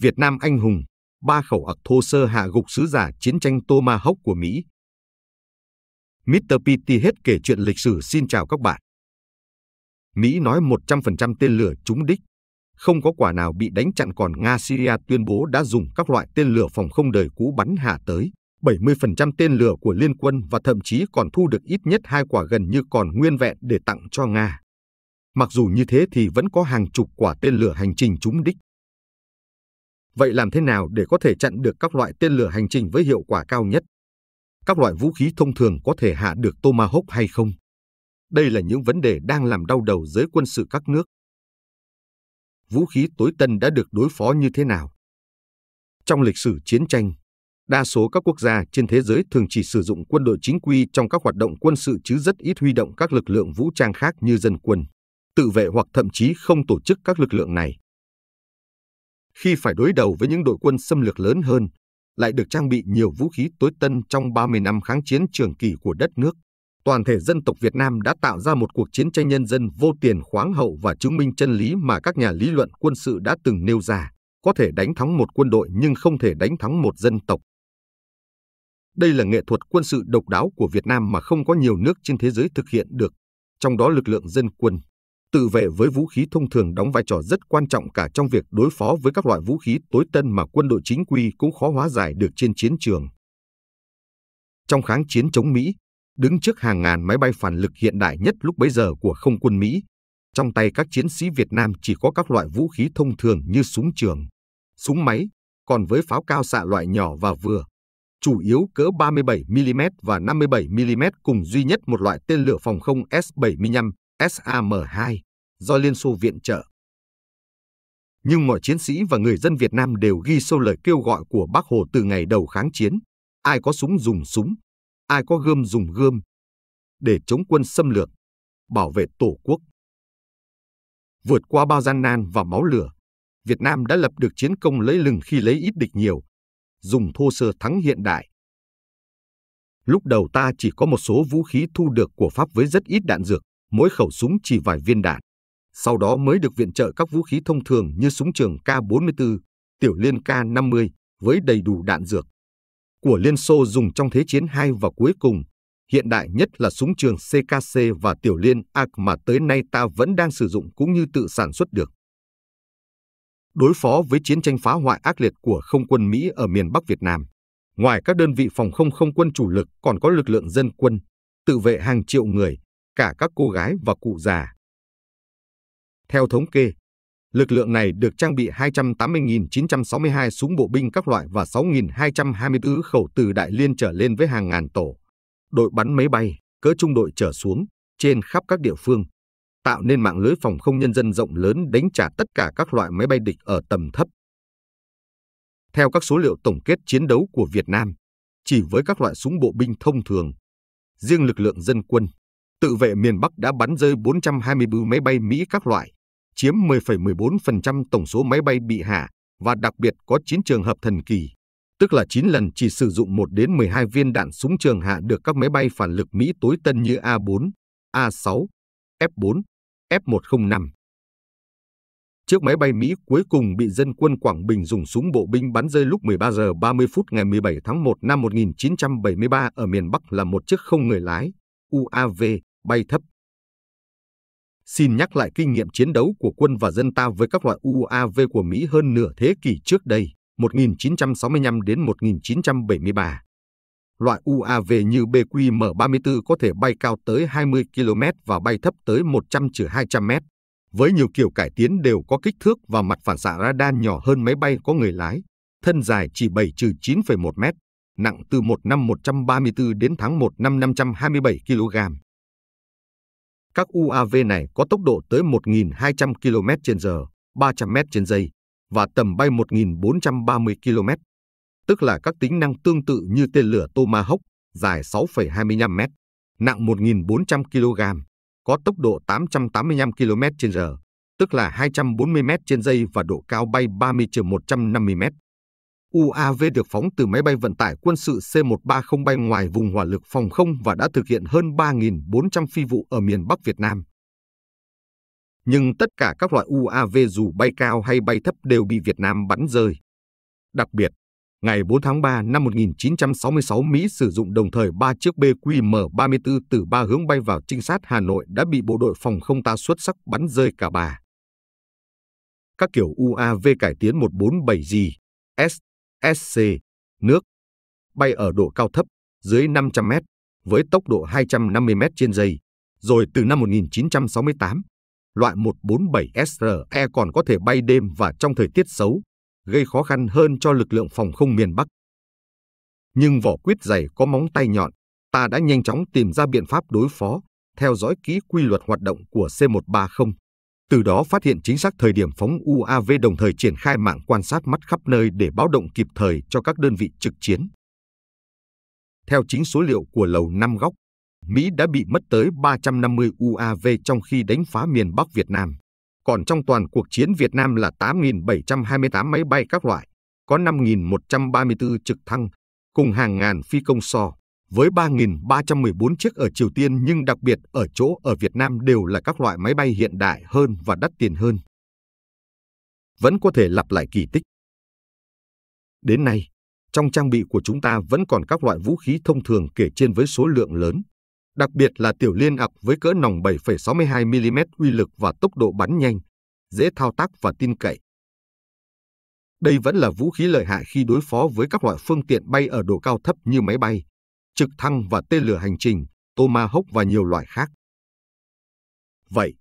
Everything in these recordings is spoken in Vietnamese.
Việt Nam anh hùng, ba khẩu ặc thô sơ hạ gục sứ giả chiến tranh Tomahawk của Mỹ. Mr. PT hết kể chuyện lịch sử xin chào các bạn. Mỹ nói 100% tên lửa trúng đích, không có quả nào bị đánh chặn còn Nga Syria tuyên bố đã dùng các loại tên lửa phòng không đời cũ bắn hạ tới. 70% tên lửa của liên quân và thậm chí còn thu được ít nhất hai quả gần như còn nguyên vẹn để tặng cho Nga. Mặc dù như thế thì vẫn có hàng chục quả tên lửa hành trình trúng đích. Vậy làm thế nào để có thể chặn được các loại tên lửa hành trình với hiệu quả cao nhất? Các loại vũ khí thông thường có thể hạ được Tomahawk hay không? Đây là những vấn đề đang làm đau đầu giới quân sự các nước. Vũ khí tối tân đã được đối phó như thế nào? Trong lịch sử chiến tranh, đa số các quốc gia trên thế giới thường chỉ sử dụng quân đội chính quy trong các hoạt động quân sự chứ rất ít huy động các lực lượng vũ trang khác như dân quân, tự vệ hoặc thậm chí không tổ chức các lực lượng này khi phải đối đầu với những đội quân xâm lược lớn hơn, lại được trang bị nhiều vũ khí tối tân trong 30 năm kháng chiến trường kỳ của đất nước. Toàn thể dân tộc Việt Nam đã tạo ra một cuộc chiến tranh nhân dân vô tiền khoáng hậu và chứng minh chân lý mà các nhà lý luận quân sự đã từng nêu ra, có thể đánh thắng một quân đội nhưng không thể đánh thắng một dân tộc. Đây là nghệ thuật quân sự độc đáo của Việt Nam mà không có nhiều nước trên thế giới thực hiện được, trong đó lực lượng dân quân, tự vệ với vũ khí thông thường đóng vai trò rất quan trọng cả trong việc đối phó với các loại vũ khí tối tân mà quân đội chính quy cũng khó hóa giải được trên chiến trường. Trong kháng chiến chống Mỹ, đứng trước hàng ngàn máy bay phản lực hiện đại nhất lúc bấy giờ của không quân Mỹ, trong tay các chiến sĩ Việt Nam chỉ có các loại vũ khí thông thường như súng trường, súng máy, còn với pháo cao xạ loại nhỏ và vừa, chủ yếu cỡ 37mm và 57mm cùng duy nhất một loại tên lửa phòng không S-75 SAM-2 do Liên Xô viện trợ. Nhưng mọi chiến sĩ và người dân Việt Nam đều ghi sâu lời kêu gọi của Bác Hồ từ ngày đầu kháng chiến. Ai có súng dùng súng, ai có gươm dùng gươm, để chống quân xâm lược, bảo vệ Tổ quốc. Vượt qua bao gian nan và máu lửa, Việt Nam đã lập được chiến công lấy lừng khi lấy ít địch nhiều, dùng thô sơ thắng hiện đại. Lúc đầu ta chỉ có một số vũ khí thu được của Pháp với rất ít đạn dược, mỗi khẩu súng chỉ vài viên đạn. Sau đó mới được viện trợ các vũ khí thông thường như súng trường K-44, tiểu liên K-50 với đầy đủ đạn dược. Của Liên Xô dùng trong Thế chiến II và cuối cùng, hiện đại nhất là súng trường CKC và tiểu liên AK mà tới nay ta vẫn đang sử dụng cũng như tự sản xuất được. Đối phó với chiến tranh phá hoại ác liệt của không quân Mỹ ở miền Bắc Việt Nam, ngoài các đơn vị phòng không không quân chủ lực còn có lực lượng dân quân, tự vệ hàng triệu người, cả các cô gái và cụ già. Theo thống kê, lực lượng này được trang bị 280.962 súng bộ binh các loại và 6.224 khẩu từ đại liên trở lên với hàng ngàn tổ, đội bắn máy bay, cỡ trung đội trở xuống trên khắp các địa phương, tạo nên mạng lưới phòng không nhân dân rộng lớn đánh trả tất cả các loại máy bay địch ở tầm thấp. Theo các số liệu tổng kết chiến đấu của Việt Nam, chỉ với các loại súng bộ binh thông thường, riêng lực lượng dân quân tự vệ miền Bắc đã bắn rơi 424 máy bay Mỹ các loại, chiếm 10,14% tổng số máy bay bị hạ và đặc biệt có 9 trường hợp thần kỳ, tức là 9 lần chỉ sử dụng 1 đến 12 viên đạn súng trường hạ được các máy bay phản lực Mỹ tối tân như A4, A6, F4, F105. Chiếc máy bay Mỹ cuối cùng bị dân quân Quảng Bình dùng súng bộ binh bắn rơi lúc 13 giờ 30 phút ngày 17 tháng 1 năm 1973 ở miền Bắc là một chiếc không người lái, UAV, bay thấp. Xin nhắc lại kinh nghiệm chiến đấu của quân và dân ta với các loại UAV của Mỹ hơn nửa thế kỷ trước đây, 1965 đến 1973. Loại UAV như BQM-34 có thể bay cao tới 20 km và bay thấp tới 100-200 m. Với nhiều kiểu cải tiến đều có kích thước và mặt phản xạ radar nhỏ hơn máy bay có người lái, thân dài chỉ 7-9,1 m, nặng từ 1 năm 134 đến tháng 1 năm 527 kg. Các UAV này có tốc độ tới 1.200 km h 300 m trên giây và tầm bay 1.430 km, tức là các tính năng tương tự như tên lửa Tomahawk dài 6,25 m, nặng 1.400 kg, có tốc độ 885 km h tức là 240 m trên giây và độ cao bay 30 150 m. UAV được phóng từ máy bay vận tải quân sự C-130 bay ngoài vùng hỏa lực phòng không và đã thực hiện hơn 3.400 phi vụ ở miền Bắc Việt Nam. Nhưng tất cả các loại UAV dù bay cao hay bay thấp đều bị Việt Nam bắn rơi. Đặc biệt, ngày 4 tháng 3 năm 1966 Mỹ sử dụng đồng thời 3 chiếc BQM-34 từ 3 hướng bay vào trinh sát Hà Nội đã bị bộ đội phòng không ta xuất sắc bắn rơi cả bà. Các kiểu UAV cải tiến 147G, S SC, nước, bay ở độ cao thấp dưới 500 m với tốc độ 250 m trên giây. Rồi từ năm 1968, loại 147SRE còn có thể bay đêm và trong thời tiết xấu, gây khó khăn hơn cho lực lượng phòng không miền Bắc. Nhưng vỏ quyết dày có móng tay nhọn, ta đã nhanh chóng tìm ra biện pháp đối phó, theo dõi kỹ quy luật hoạt động của C-130 từ đó phát hiện chính xác thời điểm phóng UAV đồng thời triển khai mạng quan sát mắt khắp nơi để báo động kịp thời cho các đơn vị trực chiến. Theo chính số liệu của Lầu Năm Góc, Mỹ đã bị mất tới 350 UAV trong khi đánh phá miền Bắc Việt Nam. Còn trong toàn cuộc chiến Việt Nam là 8.728 máy bay các loại, có 5.134 trực thăng, cùng hàng ngàn phi công so với 3.314 chiếc ở Triều Tiên nhưng đặc biệt ở chỗ ở Việt Nam đều là các loại máy bay hiện đại hơn và đắt tiền hơn. Vẫn có thể lặp lại kỳ tích. Đến nay, trong trang bị của chúng ta vẫn còn các loại vũ khí thông thường kể trên với số lượng lớn, đặc biệt là tiểu liên ạc với cỡ nòng 7,62mm uy lực và tốc độ bắn nhanh, dễ thao tác và tin cậy. Đây vẫn là vũ khí lợi hại khi đối phó với các loại phương tiện bay ở độ cao thấp như máy bay, trực thăng và tên lửa hành trình, Tomahawk và nhiều loại khác. Vậy,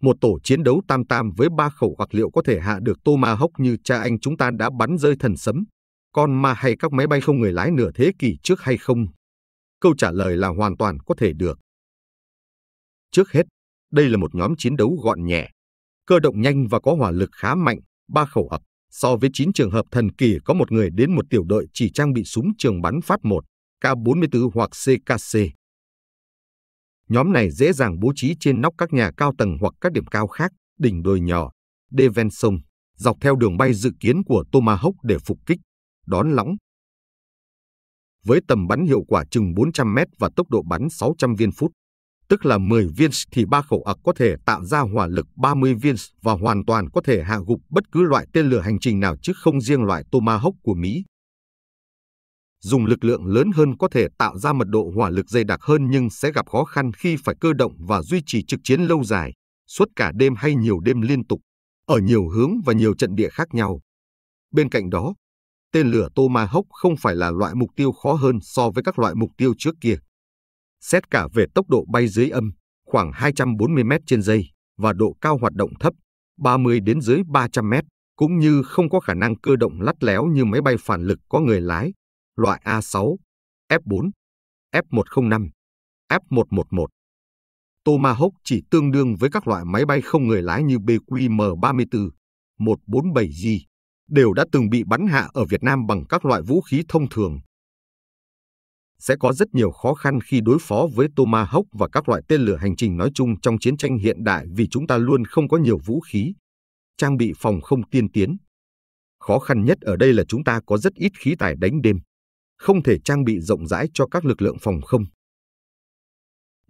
một tổ chiến đấu tam tam với ba khẩu hoặc liệu có thể hạ được Tomahawk như cha anh chúng ta đã bắn rơi thần sấm, con ma hay các máy bay không người lái nửa thế kỷ trước hay không? Câu trả lời là hoàn toàn có thể được. Trước hết, đây là một nhóm chiến đấu gọn nhẹ, cơ động nhanh và có hỏa lực khá mạnh, ba khẩu ập. So với 9 trường hợp thần kỳ có một người đến một tiểu đội chỉ trang bị súng trường bắn phát một. K44 hoặc CKC. Nhóm này dễ dàng bố trí trên nóc các nhà cao tầng hoặc các điểm cao khác, đỉnh đồi nhỏ, đê ven sông, dọc theo đường bay dự kiến của Tomahawk để phục kích, đón lõng. Với tầm bắn hiệu quả chừng 400 mét và tốc độ bắn 600 viên phút, tức là 10 viên thì ba khẩu ạc có thể tạo ra hỏa lực 30 viên và hoàn toàn có thể hạ gục bất cứ loại tên lửa hành trình nào chứ không riêng loại Tomahawk của Mỹ dùng lực lượng lớn hơn có thể tạo ra mật độ hỏa lực dày đặc hơn nhưng sẽ gặp khó khăn khi phải cơ động và duy trì trực chiến lâu dài, suốt cả đêm hay nhiều đêm liên tục, ở nhiều hướng và nhiều trận địa khác nhau. Bên cạnh đó, tên lửa Tomahawk không phải là loại mục tiêu khó hơn so với các loại mục tiêu trước kia. Xét cả về tốc độ bay dưới âm, khoảng 240 m trên giây, và độ cao hoạt động thấp, 30 đến dưới 300 m, cũng như không có khả năng cơ động lắt léo như máy bay phản lực có người lái, loại A6, F4, F105, F111. Tomahawk chỉ tương đương với các loại máy bay không người lái như BQM-34, 147G, đều đã từng bị bắn hạ ở Việt Nam bằng các loại vũ khí thông thường. Sẽ có rất nhiều khó khăn khi đối phó với Tomahawk và các loại tên lửa hành trình nói chung trong chiến tranh hiện đại vì chúng ta luôn không có nhiều vũ khí, trang bị phòng không tiên tiến. Khó khăn nhất ở đây là chúng ta có rất ít khí tài đánh đêm không thể trang bị rộng rãi cho các lực lượng phòng không.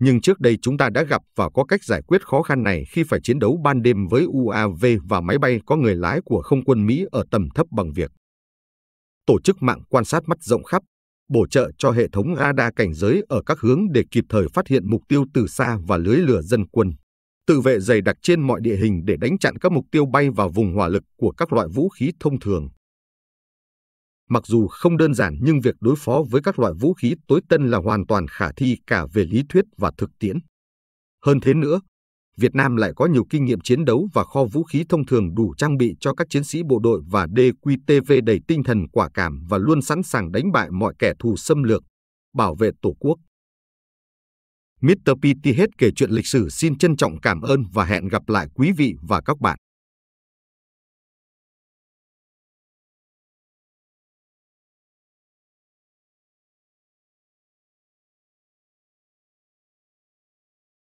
Nhưng trước đây chúng ta đã gặp và có cách giải quyết khó khăn này khi phải chiến đấu ban đêm với UAV và máy bay có người lái của không quân Mỹ ở tầm thấp bằng việc tổ chức mạng quan sát mắt rộng khắp, bổ trợ cho hệ thống radar cảnh giới ở các hướng để kịp thời phát hiện mục tiêu từ xa và lưới lửa dân quân. Tự vệ dày đặc trên mọi địa hình để đánh chặn các mục tiêu bay vào vùng hỏa lực của các loại vũ khí thông thường. Mặc dù không đơn giản nhưng việc đối phó với các loại vũ khí tối tân là hoàn toàn khả thi cả về lý thuyết và thực tiễn. Hơn thế nữa, Việt Nam lại có nhiều kinh nghiệm chiến đấu và kho vũ khí thông thường đủ trang bị cho các chiến sĩ bộ đội và DQTV đầy tinh thần quả cảm và luôn sẵn sàng đánh bại mọi kẻ thù xâm lược, bảo vệ Tổ quốc. Mr. PT hết kể chuyện lịch sử xin trân trọng cảm ơn và hẹn gặp lại quý vị và các bạn.